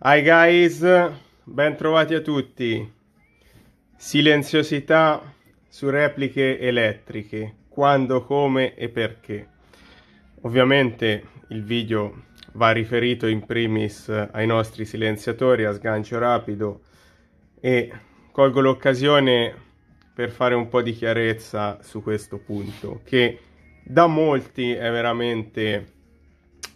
Hi guys, bentrovati a tutti. Silenziosità su repliche elettriche, quando, come e perché. Ovviamente il video va riferito in primis ai nostri silenziatori a sgancio rapido e colgo l'occasione per fare un po' di chiarezza su questo punto che da molti è veramente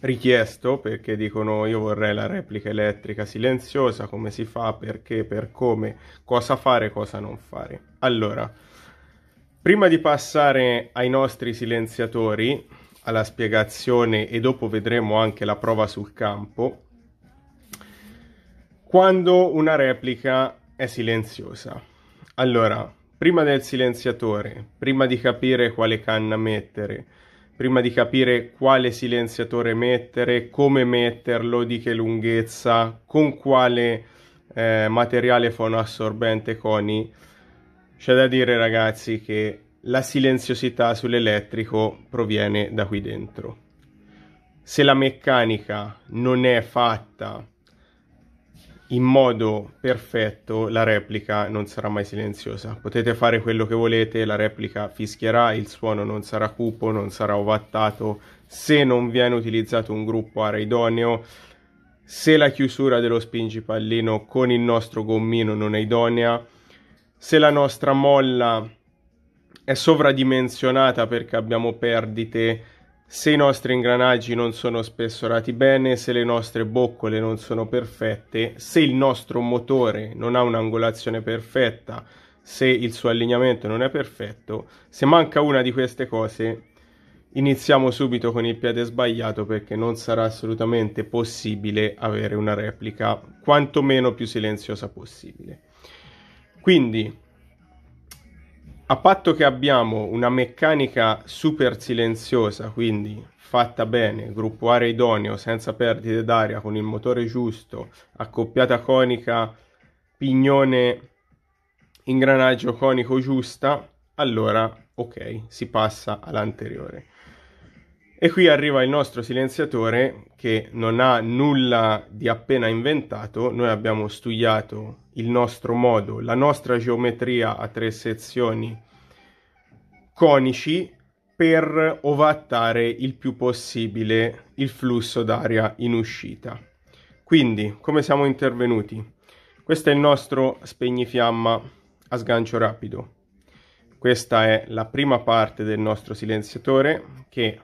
richiesto perché dicono io vorrei la replica elettrica silenziosa, come si fa, perché, per come, cosa fare, cosa non fare. Allora, prima di passare ai nostri silenziatori, alla spiegazione e dopo vedremo anche la prova sul campo, quando una replica è silenziosa. Allora, prima del silenziatore, prima di capire quale canna mettere, prima di capire quale silenziatore mettere, come metterlo, di che lunghezza, con quale eh, materiale fonoassorbente coni. C'è da dire ragazzi che la silenziosità sull'elettrico proviene da qui dentro. Se la meccanica non è fatta in modo perfetto la replica non sarà mai silenziosa. Potete fare quello che volete, la replica fischierà, il suono non sarà cupo, non sarà ovattato, se non viene utilizzato un gruppo area idoneo, se la chiusura dello spingipallino con il nostro gommino non è idonea, se la nostra molla è sovradimensionata perché abbiamo perdite se i nostri ingranaggi non sono spessorati bene, se le nostre boccole non sono perfette, se il nostro motore non ha un'angolazione perfetta, se il suo allineamento non è perfetto, se manca una di queste cose, iniziamo subito con il piede sbagliato perché non sarà assolutamente possibile avere una replica quantomeno più silenziosa possibile. Quindi a patto che abbiamo una meccanica super silenziosa, quindi fatta bene, gruppo aria idoneo, senza perdite d'aria, con il motore giusto, accoppiata conica, pignone, ingranaggio conico giusta, allora ok, si passa all'anteriore. E qui arriva il nostro silenziatore che non ha nulla di appena inventato, noi abbiamo studiato il nostro modo, la nostra geometria a tre sezioni conici per ovattare il più possibile il flusso d'aria in uscita. Quindi, come siamo intervenuti? Questo è il nostro spegnifiamma a sgancio rapido. Questa è la prima parte del nostro silenziatore che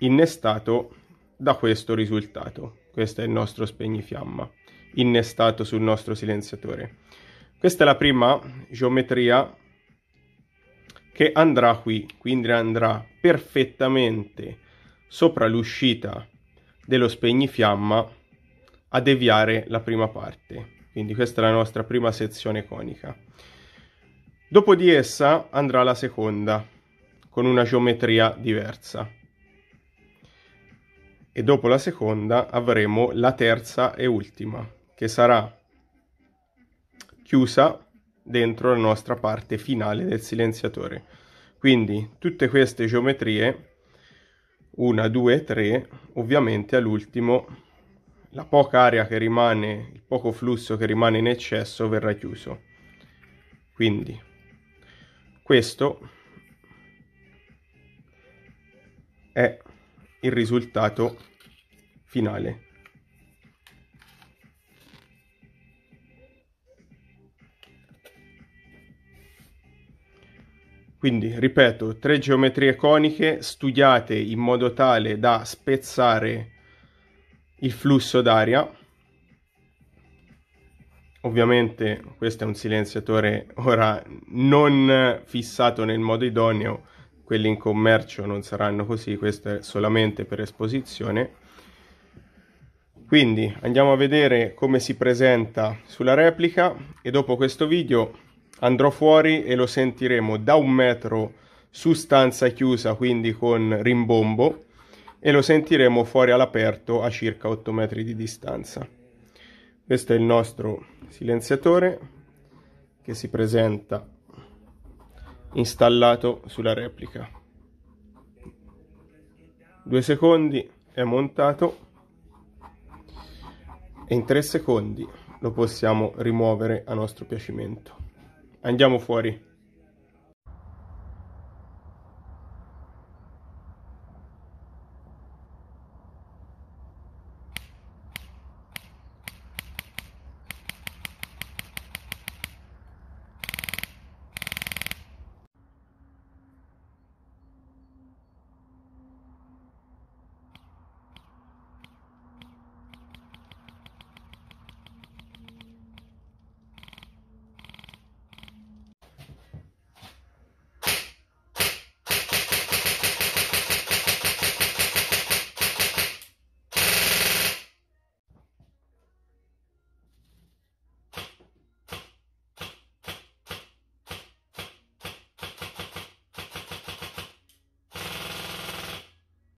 innestato da questo risultato. Questo è il nostro spegnifiamma, innestato sul nostro silenziatore. Questa è la prima geometria che andrà qui, quindi andrà perfettamente sopra l'uscita dello spegnifiamma a deviare la prima parte. Quindi questa è la nostra prima sezione conica. Dopo di essa andrà la seconda, con una geometria diversa e dopo la seconda avremo la terza e ultima che sarà chiusa dentro la nostra parte finale del silenziatore. Quindi tutte queste geometrie, 1, 2, 3, ovviamente all'ultimo la poca aria che rimane, il poco flusso che rimane in eccesso verrà chiuso. Quindi questo è il risultato finale. Quindi, ripeto, tre geometrie coniche studiate in modo tale da spezzare il flusso d'aria. Ovviamente questo è un silenziatore ora non fissato nel modo idoneo, quelli in commercio non saranno così, questo è solamente per esposizione. Quindi andiamo a vedere come si presenta sulla replica e dopo questo video andrò fuori e lo sentiremo da un metro su stanza chiusa, quindi con rimbombo, e lo sentiremo fuori all'aperto a circa 8 metri di distanza. Questo è il nostro silenziatore che si presenta installato sulla replica due secondi è montato e in tre secondi lo possiamo rimuovere a nostro piacimento andiamo fuori